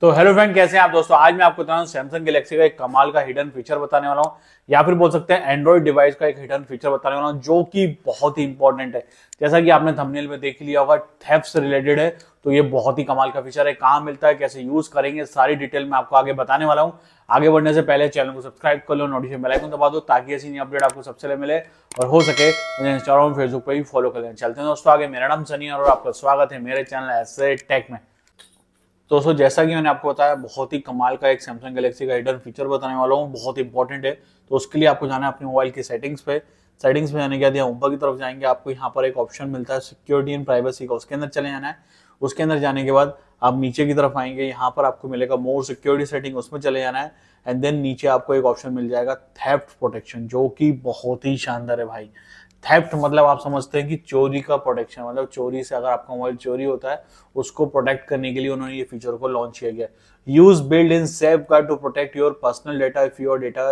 तो hello friend कैसे हैं आप दोस्तों आज मैं आपको बता रहा हूँ सैमसंग गैलेक्सी का एक कमाल का हिडन फीचर बताने वाला हूँ या फिर बोल सकते हैं एंड्रॉइड डिवाइस का एक हिडन फीचर बताने वाला हूँ जो कि बहुत ही इंपॉर्टेंट है जैसा कि आपने थंबनेल में देख लिया होगा थेप्स रिलेटेड है तो ये बहुत ही कमाल का फीचर है कहाँ मिलता है कैसे यूज करेंगे सारी डिटेल मैं आपको आगे बताने वाला हूँ आगे बढ़ने से पहले चैनल को सब्सक्राइब कर लो नोटिफिकेशन बेल आइकन दबा दो ताकि ऐसी नई अपडेट आपको सबसे पहले मिले और हो सके मुझे इंस्टाग्राम फेसबुक पर भी फॉलो कर लें चलते हैं दोस्तों आगे मेरा नाम सनी और आपका स्वागत है मेरे चैनल ऐसे टेक में तो दोस्तों जैसा कि मैंने आपको बताया बहुत ही कमाल का एक सैमसंग गैलेक्सी का हिडन फीचर बताने वाला हूँ बहुत इंपॉर्टेंट है तो उसके लिए आपको जाना है अपने मोबाइल की सेटिंग्स पे सेटिंग्स में जाने के बाद यहाँ ऊपर की तरफ जाएंगे आपको यहाँ पर एक ऑप्शन मिलता है सिक्योरिटी एंड प्राइवेसी का उसके अंदर चले जाना है उसके अंदर जाने के बाद आप नीचे की तरफ आएंगे यहाँ पर आपको मिलेगा मोर सिक्योरिटी सेटिंग उसमें चले जाना है एंड देन नीचे आपको एक ऑप्शन मिल जाएगा थेफ्ट प्रोटेक्शन जो कि बहुत ही शानदार है भाई थेफ्ट मतलब आप समझते हैं कि चोरी का प्रोटेक्शन मतलब चोरी से अगर आपका मोबाइल चोरी होता है उसको प्रोटेक्ट करने के लिए उन्होंने ये फीचर को लॉन्च किया गया use built in safeguard to protect your personal data if your data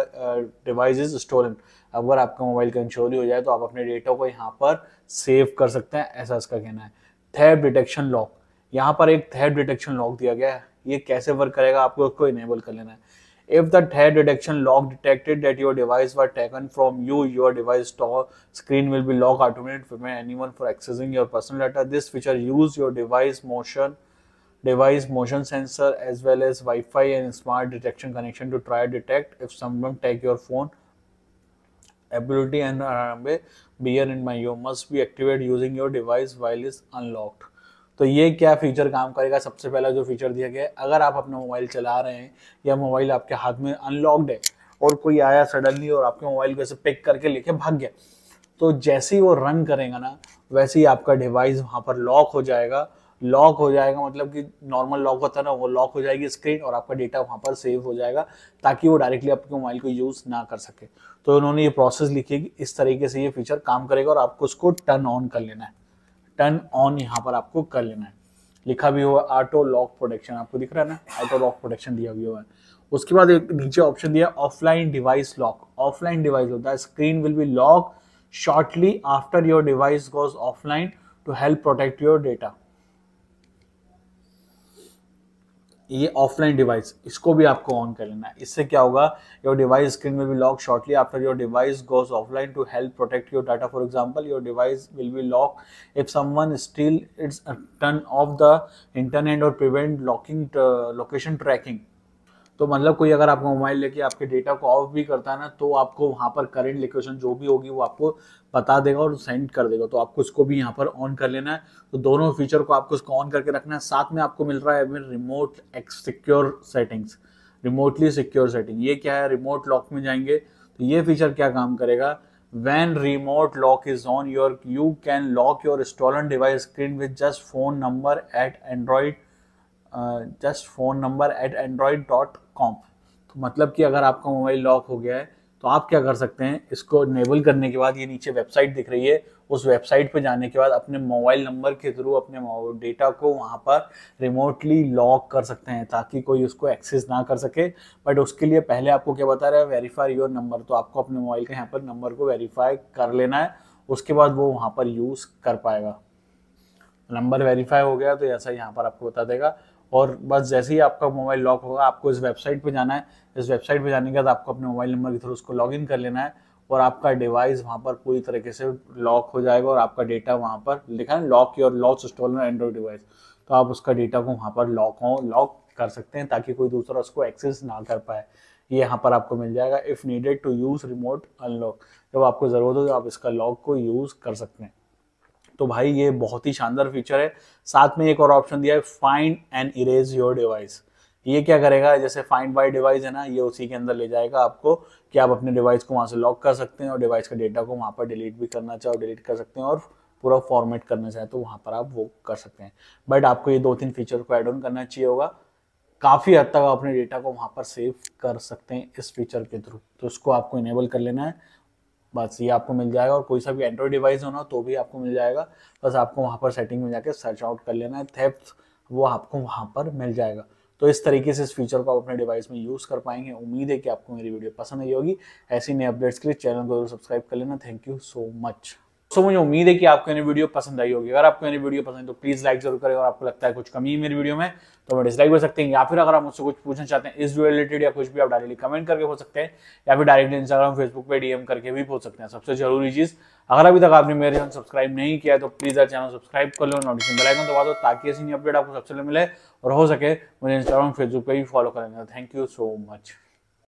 device is stolen अगर आपका मोबाइल कहीं चोरी हो जाए तो आप अपने डेटा को यहाँ पर सेव कर सकते हैं ऐसा इसका कहना है थेप डिटेक्शन लॉक यहाँ पर एक थेप डिटेक्शन लॉक दिया गया है ये कैसे वर्क करेगा आपको उसको इनेबल कर लेना है If the thread detection log detected that your device was taken from you, your device store screen will be locked automated from anyone for accessing your personal data. This feature use your device motion, device motion sensor as well as Wi-Fi and smart detection connection to try detect if someone take your phone. Ability and uh, beer in mind. You must be activated using your device while it's unlocked. तो ये क्या feature काम करेगा सबसे पहला जो feature दिया गया है अगर आप अपना मोबाइल चला रहे हैं या मोबाइल आपके हाथ में अनलॉक्ड है और कोई आया सडनली और आपके मोबाइल को ऐसे पिक करके लेके भाग गया तो जैसे ही वो रन करेगा ना वैसे ही आपका डिवाइस वहाँ पर लॉक हो जाएगा लॉक हो जाएगा मतलब कि नॉर्मल लॉक होता है ना वो लॉक हो जाएगी स्क्रीन और आपका डेटा वहाँ पर सेव हो जाएगा ताकि वो डायरेक्टली आपके मोबाइल को यूज़ ना कर सके तो उन्होंने ये प्रोसेस लिखी है कि इस तरीके से ये फीचर काम करेगा और आपको उसको टर्न ऑन कर लेना है टर्न ऑन यहाँ पर आपको कर लेना है लिखा भी हुआ ऑटो लॉक प्रोटेक्शन आपको दिख रहा है ना ऑटो लॉक प्रोटेक्शन दिया हुआ है उसके बाद एक नीचे ऑप्शन दिया offline device lock offline device होता है screen will be lock shortly after your device goes offline to help protect your data ये ऑफलाइन डिवाइस इसको भी आपको ऑन कर लेना है इससे क्या होगा your device screen will be lock shortly after your device goes offline to help protect your data for example your device will be lock if someone steal its turn off the internet or prevent locking location tracking तो मतलब कोई अगर आपका mobile लेके आपके data को of भी करता है ना तो आपको वहाँ पर करेंट लोकेशन जो भी होगी वो आपको बता देगा और सेंड कर देगा तो आपको इसको भी यहाँ पर ऑन कर लेना है तो दोनों फीचर को आपको इसको ऑन करके रखना है साथ में आपको मिल रहा है रिमोट एक्स secure settings remotely secure setting ये क्या है रिमोट लॉक में जाएंगे तो ये फीचर क्या काम करेगा when remote lock is on your you can lock your stolen device screen with just phone number at Android just phone number at Android dot com तो मतलब कि अगर आपका मोबाइल लॉक हो गया है तो आप क्या कर सकते हैं इसको इनेबल करने के बाद ये नीचे वेबसाइट दिख रही है उस वेबसाइट पर जाने के बाद अपने मोबाइल नंबर के थ्रू अपने डेटा को वहाँ पर रिमोटली लॉक कर सकते हैं ताकि कोई उसको एक्सेस ना कर सके बट उसके लिए पहले आपको क्या बता रहा है वेरीफाई योर नंबर तो आपको अपने मोबाइल के यहाँ पर नंबर को वेरीफाई कर लेना है उसके बाद वो वहाँ पर यूज़ कर पाएगा नंबर वेरीफाई हो गया तो ऐसा यहाँ पर आपको बता देगा और बस जैसे ही आपका मोबाइल लॉक होगा आपको इस वेबसाइट पर जाना है इस वेबसाइट पर जाने के बाद आपको अपने मोबाइल नंबर के थ्रू उसको लॉग कर लेना है और आपका डिवाइस वहाँ पर पूरी तरीके से लॉक हो जाएगा और आपका डेटा वहाँ पर लिखा है lock your lock stolen Android device तो आप उसका डेटा को वहाँ पर लॉक हो लॉक कर सकते हैं ताकि कोई दूसरा उसको एक्सेस ना कर पाए ये यहाँ पर आपको मिल जाएगा if needed to use remote unlock जब आपको ज़रूरत हो तो आप इसका लॉक को यूज़ कर सकते हैं तो भाई ये बहुत ही शानदार फीचर है साथ में एक और ऑप्शन दिया है find and erase your device ये क्या करेगा जैसे फाइंड बाई डिवाइस है ना ये उसी के अंदर ले जाएगा आपको कि आप अपने डिवाइस को वहाँ से लॉक कर सकते हैं और डिवाइस का डेटा को वहाँ पर डिलीट भी करना चाहो डिलीट कर सकते हैं और पूरा फॉर्मेट करना चाहे तो वहाँ पर आप वो कर सकते हैं बट आपको ये दो तीन फीचर को एड ऑन करना चाहिए होगा काफ़ी हद तक आप अपने डेटा को वहाँ पर सेव कर सकते हैं इस फीचर के थ्रू तो उसको आपको इनेबल कर लेना है बस ये आपको मिल जाएगा और कोई सा भी एंड्रॉयड डिवाइस होना तो भी आपको मिल जाएगा बस आपको वहाँ पर सेटिंग में जाके सर्च आउट कर लेना है थेफ्ट वो आपको वहाँ पर मिल जाएगा तो इस तरीके से इस फीचर को आप अपने डिवाइस में यूज़ कर पाएंगे उम्मीद है कि आपको मेरी वीडियो पसंद आई होगी ऐसी नए अपडेट्स के लिए चैनल को जरूर सब्सक्राइब कर लेना thank you so much so मुझे उम्मीद है कि आपको मेरी वीडियो पसंद आई होगी अगर आपको मेरी वीडियो पसंद तो प्लीज़ लाइक जरूर करें और आपको लगता है कुछ कमी है मेरी वीडियो में तो मैं डिसलाइक कर सकते हैं या फिर अगर आप मुझसे कुछ पूछना चाहते हैं इस वीडियो रिलेटेड या कुछ भी आप डायरेक्टली कमेंट करके हो सकते हैं या फिर डायरेक्टली इंस्टाग्राम फेसबुक पर डीएम करके भी पूछ सकते हैं सबसे जरूरी चीज़ अगर अभी तक आपने मेरे चैनल सब्सक्राइब नहीं किया तो प्लीज़ आज चैनल सब्सक्राइब कर लो नोटिफिकेशन बेल आइकन दबा दो ताकि ऐसी नई अपडेट आपको सबसे मिले और हो सके मुझे इंस्टाग्राम फेसबुक पर भी फॉलो कर लेना थैंक यू सो मच